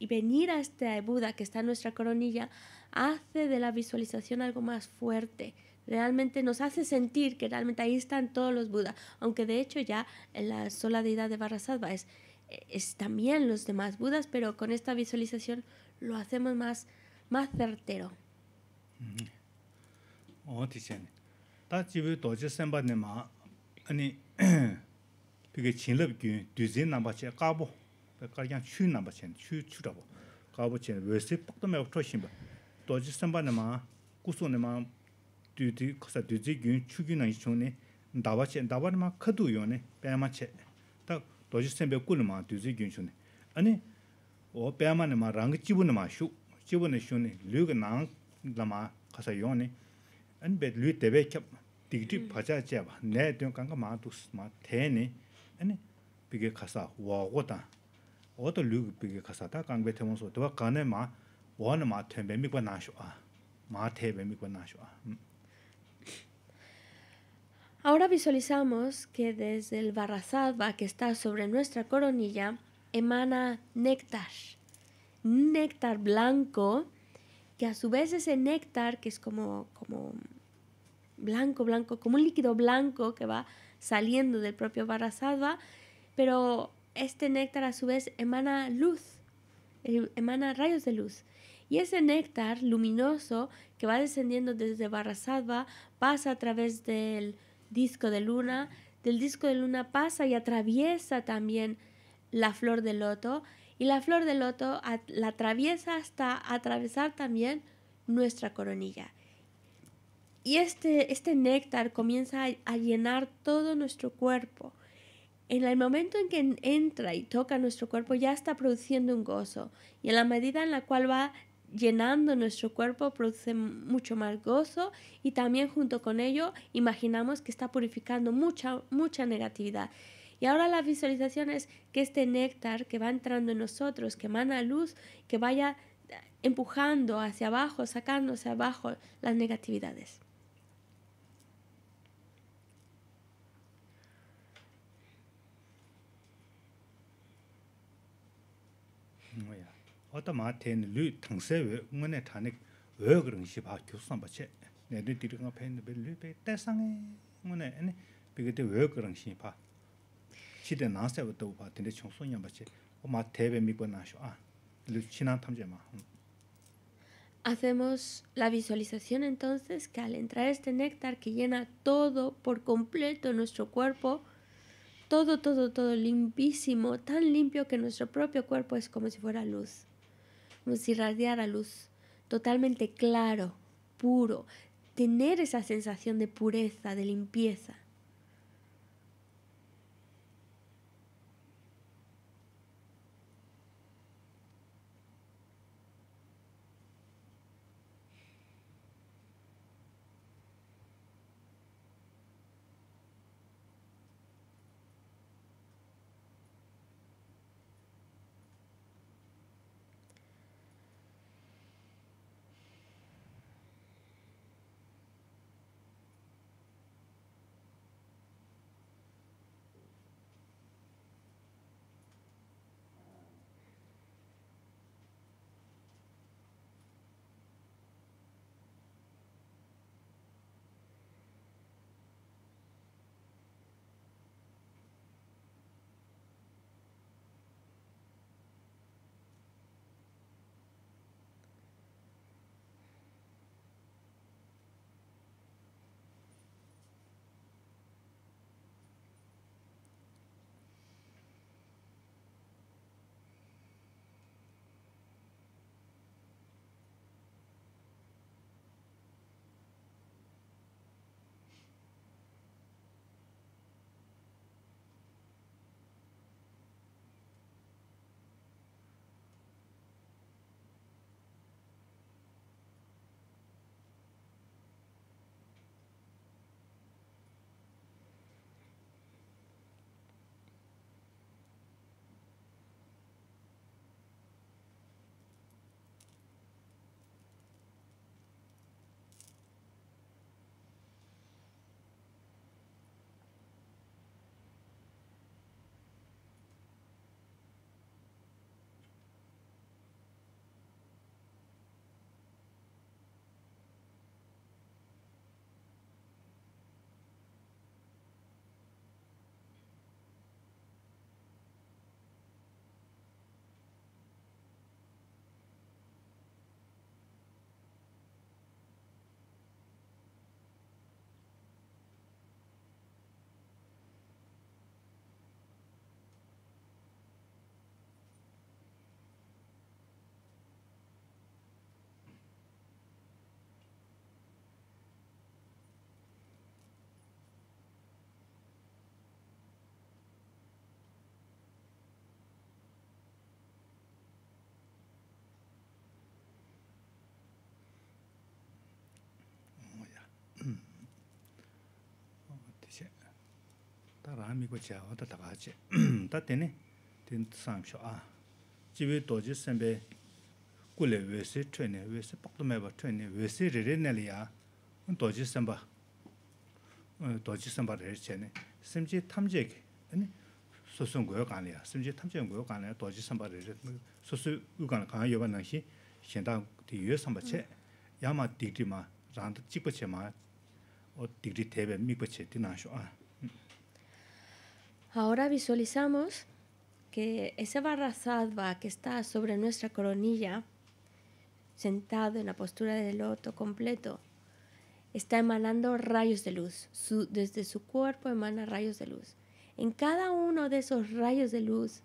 S2: y venir a este Buda que está en nuestra coronilla hace de la visualización algo más fuerte. Realmente nos hace sentir que realmente ahí están todos los Budas, aunque de hecho ya en la sola deidad de Barrasadva es, eh, es también los demás Budas, pero con esta visualización lo hacemos más, más certero.
S1: Mm-hmm. Oh, kargyan chu namba chen, chu chu rabo, kaabu chen, wesi pakto mayog to shimba. Doji samba nima, kusu nima, dudzi, kusa dudzi gyun, chu gyun nangi chungni, daba chen, daba nima kadu yoni, bayama che. Da doji samba ku nima, dudzi gyun chungni. Ani, o bayama nima, rangi jibu nima shu, jibu nima shungni, luy ka Mm.
S2: Ahora visualizamos que desde el salva que está sobre nuestra coronilla emana néctar, néctar blanco, que a su vez ese néctar que es como, como blanco, blanco, como un líquido blanco que va saliendo del propio salva, pero este néctar a su vez emana luz, eh, emana rayos de luz. Y ese néctar luminoso que va descendiendo desde Salva pasa a través del disco de luna, del disco de luna pasa y atraviesa también la flor de loto y la flor de loto la atraviesa hasta atravesar también nuestra coronilla. Y este, este néctar comienza a llenar todo nuestro cuerpo en el momento en que entra y toca nuestro cuerpo ya está produciendo un gozo y en la medida en la cual va llenando nuestro cuerpo produce mucho más gozo y también junto con ello imaginamos que está purificando mucha, mucha negatividad. Y ahora la visualización es que este néctar que va entrando en nosotros, que emana luz, que vaya empujando hacia abajo, sacándose abajo las negatividades.
S1: oda maa teni lu tangsewe ngane tanik oyo kering shibaa bache nenu diri nga peyni be lu pe taisange ngane ane bigade oyo kering shibaa shide nangsewe do ba tende chungso nyan bache o maa tebe mikwa nansho a ah, lu chinan tamze maa hmm.
S2: Hacemos la visualización entonces que al entrar este néctar que llena todo por completo nuestro cuerpo, todo, todo, todo limpísimo, tan limpio que nuestro propio cuerpo es como si fuera luz. Y pues, si radiara luz, totalmente claro, puro, tener esa sensación de pureza, de limpieza.
S1: rāmi ku chā wā tā tā kā chē tā tēne tēn 트네 sāṃ shō ā jī wē tō jī sāṃ bē ku lē wē sē chē nē wē sē pāk tō mē bā chē nē wē sē rē rē nē lī ā tō jī sāṃ bā tō jī sāṃ
S2: Ahora visualizamos que ese barra que está sobre nuestra coronilla, sentado en la postura del loto completo, está emanando rayos de luz. desde su cuerpo emana rayos de luz. En cada uno de esos rayos de luz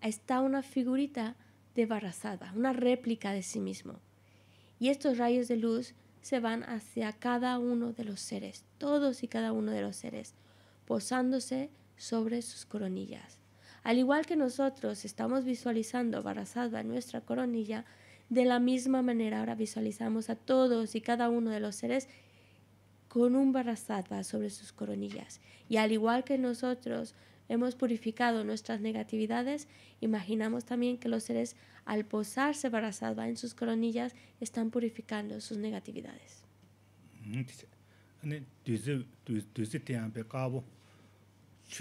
S2: está una figurita de Barrasadva, una réplica de sí mismo. Y estos rayos de luz se van hacia cada uno de los seres, todos y cada uno de los seres, posándose sobre sus coronillas. Al igual que nosotros estamos visualizando Barasatva en nuestra coronilla, de la misma manera ahora visualizamos a todos y cada uno de los seres con un Barasatva sobre sus coronillas. Y al igual que nosotros hemos purificado nuestras negatividades, imaginamos también que los seres al posarse Barasatva en sus coronillas están purificando sus negatividades. Y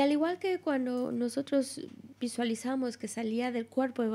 S2: al igual que cuando nosotros visualizamos que salía del cuerpo de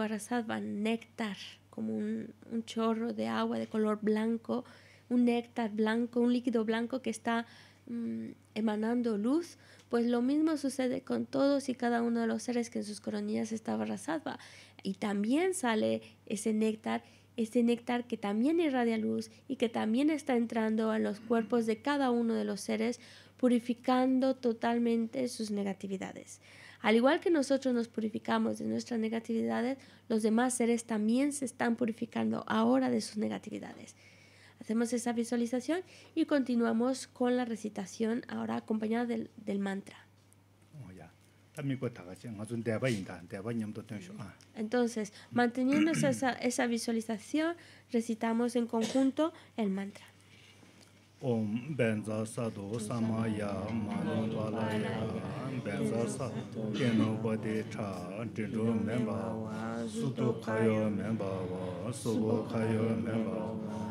S2: van néctar, como un, un chorro de agua de color blanco, un néctar blanco, un líquido blanco que está mm, emanando luz, pues lo mismo sucede con todos y cada uno de los seres que en sus coronillas está arrasado. Y también sale ese néctar, ese néctar que también irradia luz y que también está entrando a los cuerpos de cada uno de los seres, purificando totalmente sus negatividades. Al igual que nosotros nos purificamos de nuestras negatividades, los demás seres también se están purificando ahora de sus negatividades. Hacemos esa visualización y continuamos con la recitación ahora acompañada del, mantra.
S1: Oh, ah.
S2: Entonces, manteniendo esa, visualización, recitamos en conjunto el mantra.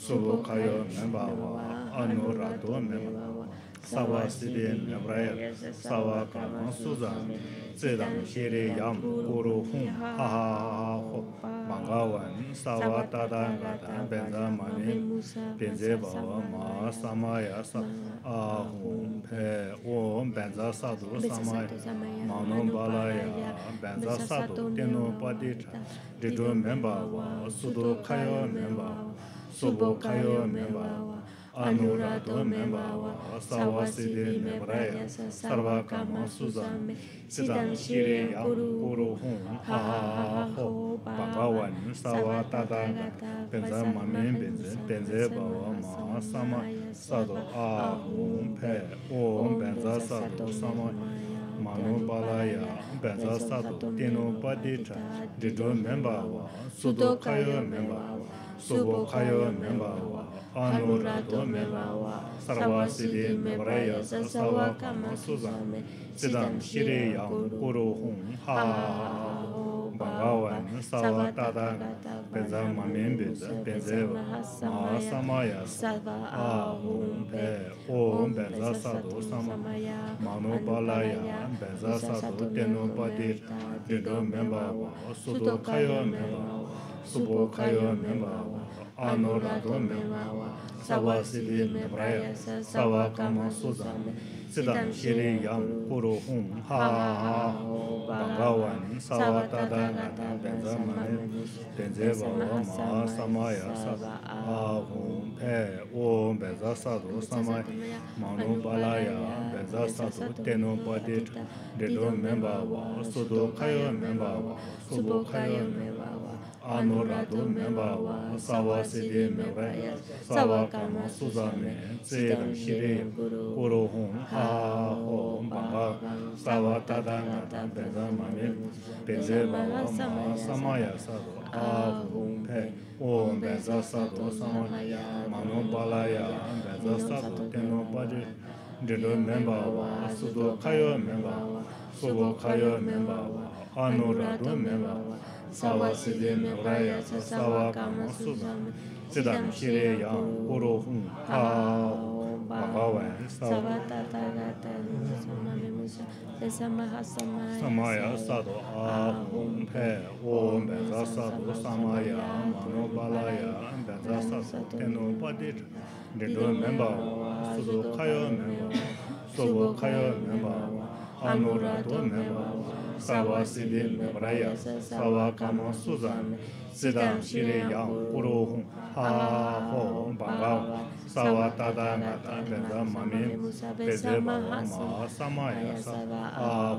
S1: सुभकायो नबावा 아노라도 मेवा सवा सिदे नब्राय सवा कामो सुजान सेदम हेरे 망가완 사와타단 हुं आहा हो मंगावन सवा तादान गतान बेंदा माने बेंजे बावा मा समाया स आहुं पे ओम बेंजा सादु समाय Sūdō kāyō me mbāwā, ānū rātō me mbāwā, Sāwā sīdē me mbāyā, sārvā kāma sūzāme, Sīdāngīre āhū rūhū, āhū pāpāwā, Sāwā tātāngā, pēnzā māmī pēnzē, pēnzē pāwā mā sāma, Sādō āhū Subho khayo memba wa, anurado memba wa, siddhi mevraya sasawa kama suzame, siddham shire yang guru hong ha, bhagawan sawa tada,
S2: peza ma membeza, peze wa, maa samaya, sava
S1: Subo kayo me mawa, anurado me mawa, sawa sidi me braya, sawa kama suzame, sidam shiri yam samaya sudo kayo anuradu membawa 사와세데 sidi membaya sawa kama suzame tsedam shiri kuru hum ha ho mbamba sawa tadana tam benza mami benze mama sama samaya sadu a hum pe o benza sadu samaya mano balaya sāvā siddhi mē pāyā ca sāvā kāma sūdhā mē siddhāṁ kīrē yāṁ pūrō hūṁ kāṁ bhāvāyā sāvā
S2: tātā gātā yāṁ sāma mē mūsā te sāma hā sāma yāṁ sāma
S1: yāṁ sādhu ā hūṁ pē hūṁ bē tā sādhu sāma yāṁ mānu bālā yāṁ bē tā sādhu tēnū pādhī ca mē bāvā sūdhū kāyō mē bāvā anorato meva savasi dil me sava kamo suzan sidam sire ya uru a ho baba sava tadana tanga zamani pesa mahasa samaya sava a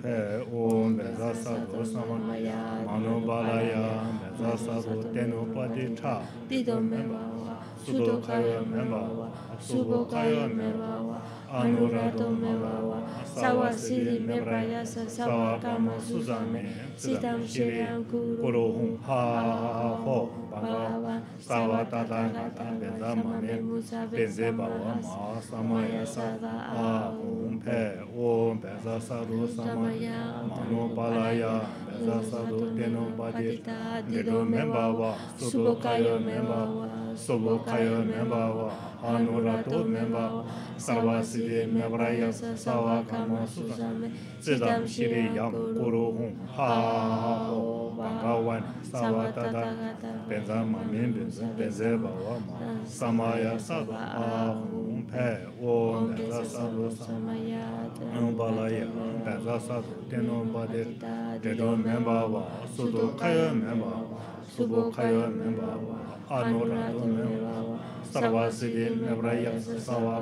S1: pe o me dasa dosama mano balaya me dasa teno paditha
S2: tidome ba sudokaya
S1: me subokaya me
S2: a n u r a d o m e v a w a sawa siri mebrayasa sawa kama suzame
S1: s i t a m shiryam guru hum ha ho Why is it Áève Arerabháirággáh? We do not care – there is none who will be able to observe
S2: Arerabháirággáh.
S1: Qué racidi yáigá – which is wan sawa ta ta benza ma min benza benze ba wa ma ah, samaya sa ba pe o ne la sa lo samaya no ba la ya ta za sa te no ba de de do me ba wa su do ka yo me ba su bo ka yo me ba wa a no si de me bra ya sa wa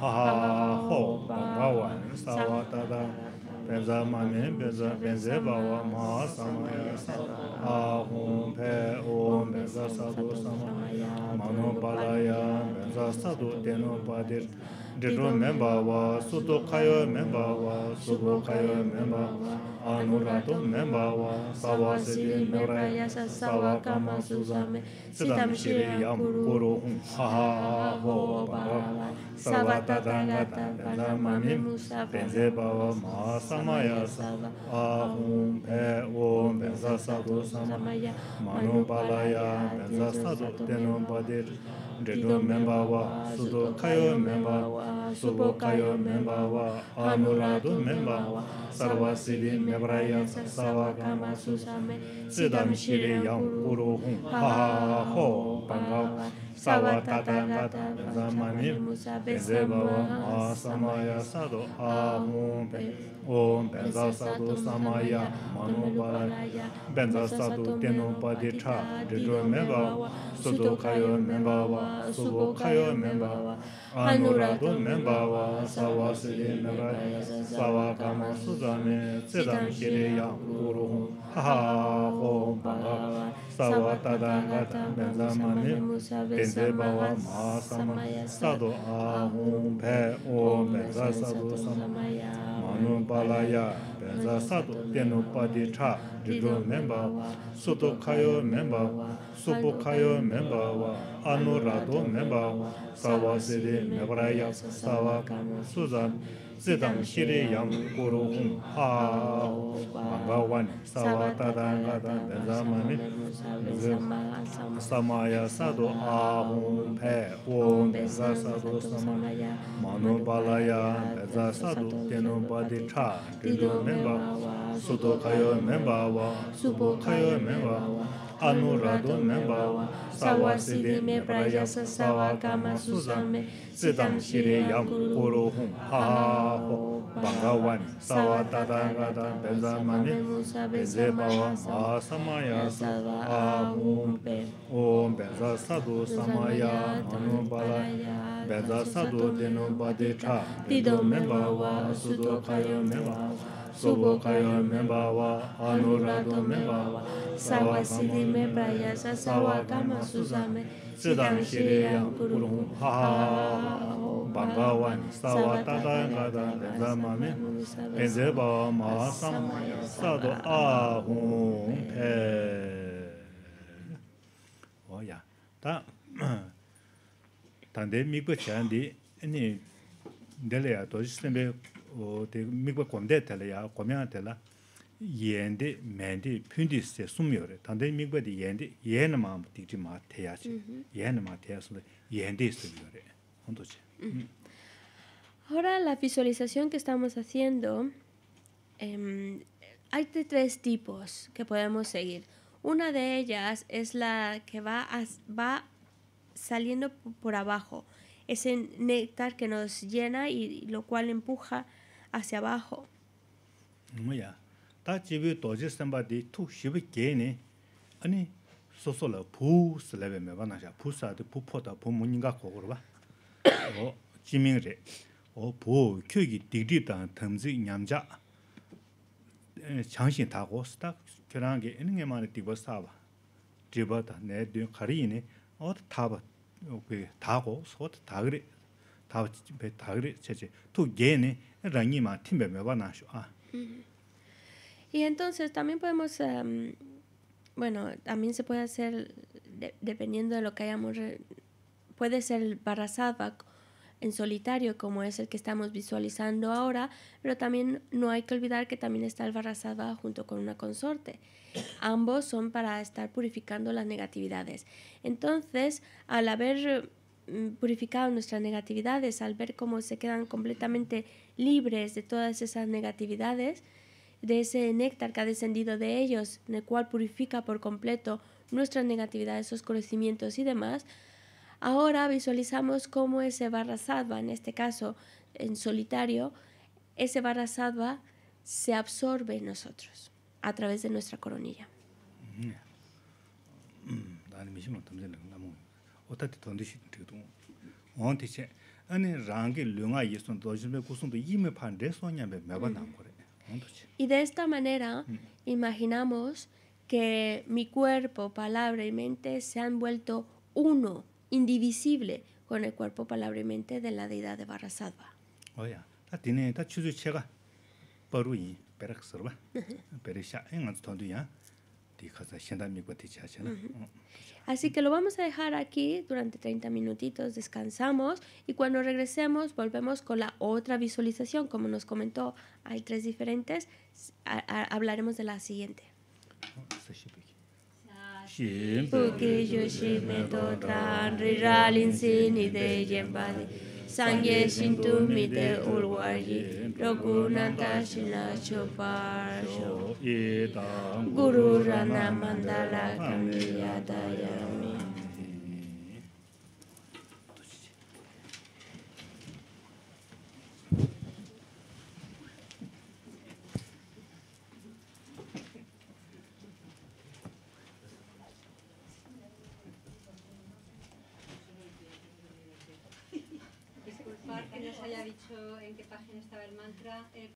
S1: ha ha ho ba wa sa benza mame benza benze bawa ma samaya ahum pe om benza sadu samaya mano balaya benza sadu de do remember wasuto kayo meba wasuto kayo meba anura to meba wasa wasi ni nora ya sasa ka ma su same sitamshi ni guru un ha ha bo ba sa va ta ta ta la ma ni mu sa pe de benza wa samaya sa aum bhe wo me sa Dredo member wa, Sudo Kayo member wa, Subo Kayo member wa, Amurado member wa, Sarwa Sibi Mebraya Sawa Kama Susame, Sidam Shiri Yang Uru Hung, Ha Ha Ho, Bangao, Sāvatatā tātā mūsā, pēzhā māyā, sādō āhūṃ, pēzhā sādō, sāmāyā, māni mūsā, sādō tenopā di sāvā tādā ngā tāmbē lā mā mā sāma sādhu āhūṃ pē ō mēzā sādhu sāma mā nū yā pēzā sādhu tēnū pādi chā mēmbā mēmbā mēmbā mēmbā sāvā sīdhi yā sāvā Siddham shiriyam kuru hum haa o 자마니 Sava tadangadam pe zamami. Samaya sadhu haa-o-pe. o sadhu samaya. Mano balaya. Pedza sadhu teno cha. wa wa ānū rādhu me vāvā, may siddhi me prajāsā, sāvā kāma sūsā me, siddhāṃ śrīyāṃ kūro hūṃ, āho, bāgā vāni, sāvā tātā rādhā, bējā māni,
S2: bējā bāvā, ā sā māyā
S1: sū, ā hūṃ, bējā sādhu sā may ānū rādhā, sādhu me vādhā, me me Subo kayo memba wa anurado memba wa Sawa sidi memba ya sa sawa kama suza me Sidam shiri yang kurung ha ha ha Bangga wan sawa tata yang kata denza ya, Ini o mikwa kwamde tala ya kwamyang tala yende mendi pyundis se sumyo re tanda mikwa di yende yena maa dikdi maa teya che yena maa teya sumyo yende sumyo re hondo che
S2: Ahora la visualización que estamos haciendo eh, hay de tres tipos que podemos seguir. Una de ellas es la que va, a, va saliendo por abajo, ese néctar que nos llena y, y lo cual empuja hacia abajo.
S1: Muy ya. Ta chibi doji samba di tu shibi ge ni. Ani so so la pu se le me ba na ja pu sa de pu po da pu mo ni ga ko ro ba. O ji re. O pu kyu gi di di da nyam ja. Eh, Chang ta go sta kyu ge ma ni di sa ba. ba da ne de ni. O ta ba.
S2: Y entonces también podemos em, bueno, también se puede hacer dependiendo de lo que hayamos puede ser el barrasadva en solitario como es el que estamos visualizando ahora, pero también no hay que olvidar que también está el barrasadva junto con una consorte. Ambos son para estar purificando las negatividades. Entonces, al haber Mm, purificado nuestras negatividades, al ver cómo se quedan completamente libres de todas esas negatividades, de ese néctar que ha descendido de ellos, el cual purifica por completo nuestras negatividades, esos conocimientos y demás, ahora visualizamos cómo ese barra en este caso en solitario, ese barra se absorbe en nosotros a través de nuestra coronilla.
S1: Mm-hmm. Mm,
S2: y de esta manera imaginamos que mi cuerpo, palabra y mente se han vuelto uno, indivisible, con el cuerpo, palabra y mente de la deidad de Barrasadva.
S1: Oye, la tiene, chega es en Mm,
S2: Así que lo vamos a dejar aquí durante 30 minutitos, descansamos y cuando regresemos volvemos con la otra visualización. Como nos comentó, hay tres diferentes, hablaremos de la siguiente sangye shintu Mite urwaji rogunata pa
S1: guru rana mandala kamiyadayami
S2: en qué página estaba el mantra, eh,